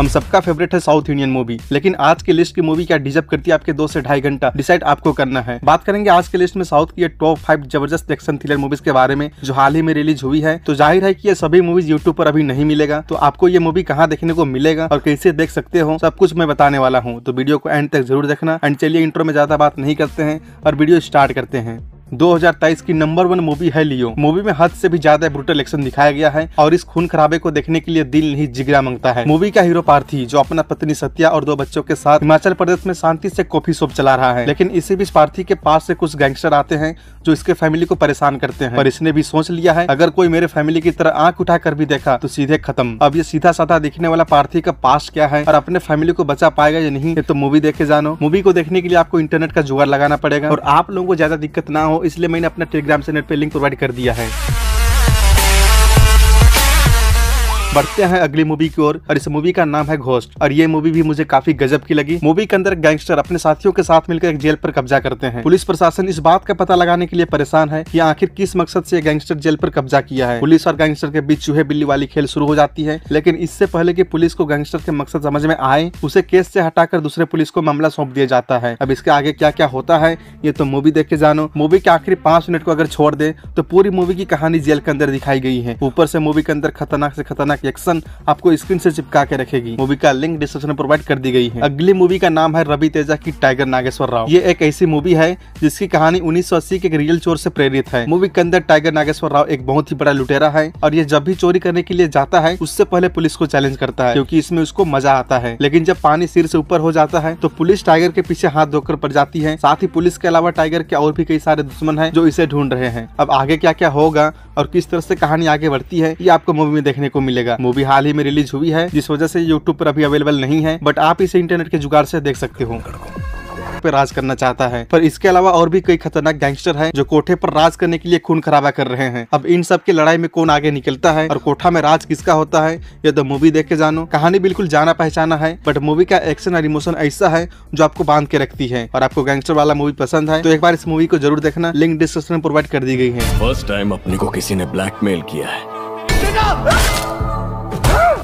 हम सबका फेवरेट है साउथ इंडियन मूवी लेकिन आज की लिस्ट की मूवी क्या डिजर्व करती है आपके दो से ढाई घंटा डिसाइड आपको करना है बात करेंगे आज के लिस्ट में साउथ की टॉप फाइव जबरदस्त एक्शन थ्रिलर मूवीज के बारे में जो हाल ही में रिलीज हुई है तो जाहिर है की ये सभी मूवीज यूट्यूब पर अभी नहीं मिलेगा तो आपको ये मूवी कहाँ देखने को मिलेगा और कैसे देख सकते हो सब कुछ मैं बताने वाला हूँ तो वीडियो को एंड तक जरूर देखना एंड चलिए इंट्रो में ज्यादा बात नहीं करते हैं और वीडियो स्टार्ट करते हैं 2023 की नंबर वन मूवी है लियो मूवी में हद से भी ज्यादा ब्रूटल एक्शन दिखाया गया है और इस खून खराबे को देखने के लिए दिल नहीं जिगरा मांगता है मूवी का हीरो पार्थी जो अपना पत्नी सत्या और दो बच्चों के साथ हिमाचल प्रदेश में शांति से कॉफी शॉप चला रहा है लेकिन इसी बीच पार्थी के पास से कुछ गैंगस्टर आते हैं जो इसके फैमिली को परेशान करते हैं और इसने भी सोच लिया है अगर कोई मेरे फैमिली की तरह आंख उठा कर भी देखा तो सीधे खत्म अब ये सीधा साधा दिखने वाला पार्थी का पास क्या है और अपने फैमिली को बचा पाएगा या नहीं तो मूवी देखे जानो मूवी को देखने के लिए आपको इंटरनेट का जुगाड़ लगाना पड़ेगा और आप लोगों को ज्यादा दिक्कत ना हो इसलिए मैंने अपना टेलीग्राम चैनल पर लिंक प्रोवाइड कर दिया है बढ़ते हैं अगली मूवी की ओर और, इस मूवी का नाम है घोस्ट और ये मूवी भी मुझे काफी गजब की लगी मूवी के अंदर गैंगस्टर अपने साथियों के साथ मिलकर एक जेल पर कब्जा करते हैं पुलिस प्रशासन इस बात का पता लगाने के लिए परेशान है कि आखिर किस मकसद से गैंगस्टर जेल पर कब्जा किया है पुलिस और गैंगस्टर के बीच चूहे बिल्ली वाली खेल शुरू हो जाती है लेकिन इससे पहले की पुलिस को गैंगस्टर के मकसद समझ में आए उसे केस से हटाकर दूसरे पुलिस को मामला सौंप दिया जाता है अब इसके आगे क्या क्या होता है ये तो मूवी देख के जानो मूवी के आखिरी पांच मिनट को अगर छोड़ दे तो पूरी मूवी की कहानी जेल के अंदर दिखाई गई है ऊपर से मूवी के अंदर खतरनाक से खतरनाक एक्शन आपको स्क्रीन से चिपका के रखेगी मूवी का लिंक डिस्क्रिप्शन में प्रोवाइड कर दी गई है अगली मूवी का नाम है रवि तेजा की टाइगर नागेश्वर राव ये एक ऐसी मूवी है जिसकी कहानी उन्नीस के रियल चोर से प्रेरित है मूवी के अंदर टाइगर नागेश्वर राव एक बहुत ही बड़ा लुटेरा है और ये जब भी चोरी करने के लिए जाता है उससे पहले पुलिस को चैलेंज करता है क्योंकि इसमें उसको मजा आता है लेकिन जब पानी सिर से ऊपर हो जाता है तो पुलिस टाइगर के पीछे हाथ धोकर पड़ जाती है साथ ही पुलिस के अलावा टाइगर के और भी कई सारे दुश्मन है जो इसे ढूंढ रहे हैं अब आगे क्या क्या होगा और किस तरह से कहानी आगे बढ़ती है ये आपको मूवी में देखने को मिलेगा जाएगा मूवी हाल ही में रिलीज हुई है जिस वजह से यूट्यूब पर अभी अवेलेबल नहीं है बट आप इसे इंटरनेट के जुगाड़ से देख सकते हो पे राज करना चाहता है पर इसके अलावा और भी कई खतरनाक गैंगस्टर हैं जो कोठे पर राज करने के लिए खून खराबा कर रहे हैं अब इन सब की लड़ाई में कौन आगे निकलता है और कोठा में राज किसका होता है यह तो मूवी देख के जानो कहानी बिल्कुल जाना पहचाना है बट मूवी का एक्शन और इमोशन ऐसा है जो आपको बांध के रखती है और आपको गैंगस्टर वाला मूवी पसंद है तो एक बार इस मूवी को जरूर देखना लिंक डिस्क्रिप्शन में प्रोवाइड कर दी गई है फर्स्ट टाइम अपने को किसी ने ब्लैकमेल किया है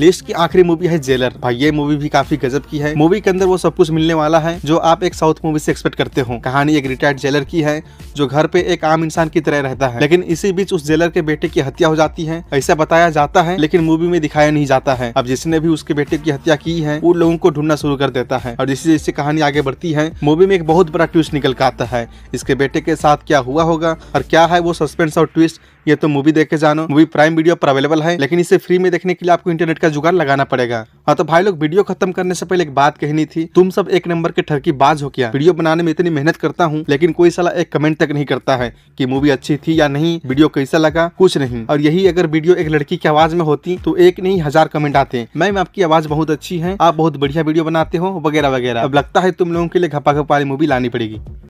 लिस्ट की आखिरी मूवी है जेलर भाई ये मूवी भी काफी गजब की है मूवी के अंदर वो सब कुछ मिलने वाला है जो आप एक साउथ मूवी से एक्सपेक्ट करते हो कहानी एक रिटायर्ड जेलर की है जो घर पे एक आम इंसान की तरह रहता है लेकिन इसी बीच उस जेलर के बेटे की हत्या हो जाती है ऐसा बताया जाता है लेकिन मूवी में दिखाया नहीं जाता है अब जिसने भी उसके बेटे की हत्या की है उन लोगों को ढूंढना शुरू कर देता है और जिससे जिससे कहानी आगे बढ़ती है मूवी में एक बहुत बड़ा ट्विस्ट निकल कर आता है इसके बेटे के साथ क्या हुआ होगा और क्या है वो सस्पेंस और ट्विस्ट ये तो मूवी देख के जानो मूवी प्राइम वीडियो पर अवेलेबल है लेकिन इसे फ्री में देखने के लिए आपको इंटरनेट का जुगाड़ लगाना पड़ेगा हाँ तो भाई लोग वीडियो खत्म करने से पहले एक बात कहनी थी तुम सब एक नंबर के ठरकी बाज हो क्या वीडियो बनाने में इतनी मेहनत करता हूँ लेकिन कोई सला एक कमेंट तक नहीं करता है कि मूवी अच्छी थी या नहीं वीडियो कैसा लगा कुछ नहीं और यही अगर वीडियो एक लड़की की आवाज में होती तो एक नहीं हजार कमेंट आते मैम आपकी आवाज बहुत अच्छी है आप बहुत बढ़िया वीडियो बनाते हो वगैरह वगैरह अब लगता है तुम लोगों के लिए घपा घपा वाली मूवी लानी पड़ेगी